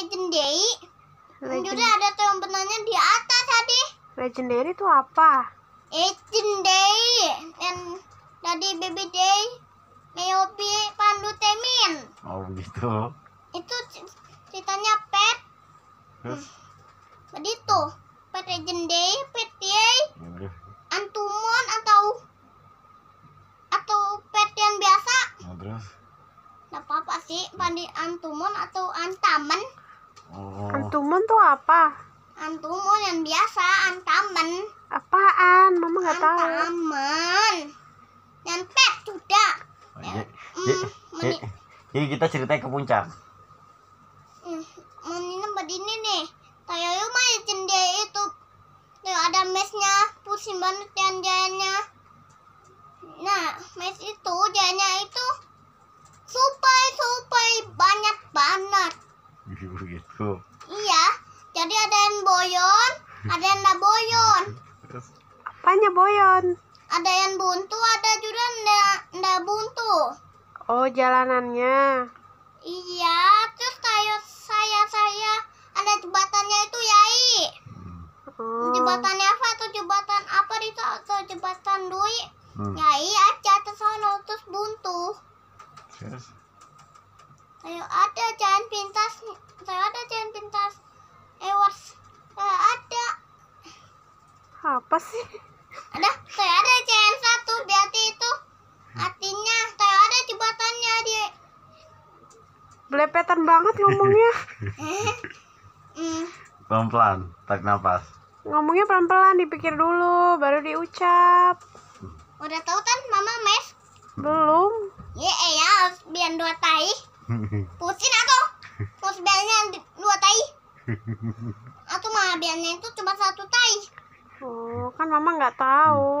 legendary. Jadi ada tompenannya di atas tadi. Legendary itu apa? Legendary dan tadi baby day Meopi Pandu Temin. Oh begitu. Itu ceritanya pet. Terus? Hmm. Begitu. Pet legendary, pet day. Antumon atau atau pet yang biasa. Nah, terus? Gak apa-apa sih, pandi antumon atau antaman. Oh. tuh apa? Antumon yang biasa, antaman. Apaan? Mama nggak tahu. Antamen. pet sudah. Oh, jadi, iya. eh, iya, mm, iya. kita ceritain ke puncak. Mm, Menina begini nih. yuk main dia itu. Tuh ada mesnya, pusing banget jalan-jalannya. Nah, mes itu gitu iya jadi ada yang boyon ada yang nggak boyon apanya boyon ada yang buntu ada juga nggak nggak buntu oh jalanannya iya terus kayak saya saya ada jembatannya itu yai hmm. Oh. jembatannya apa tuh jembatan apa itu atau jembatan dui hmm. yai aja terus buntu yes. Ayo ada Jan apa sih ada saya ada CN1 berarti itu artinya saya ada jembatannya di belepetan banget ngomongnya mm. pelan-pelan tarik nafas ngomongnya pelan-pelan dipikir dulu baru diucap udah tahu kan mama mes belum iya eh ya biar dua tai pusing aku mau biarnya dua tai atau mah biarnya itu cuma satu tai oh kan mama nggak tahu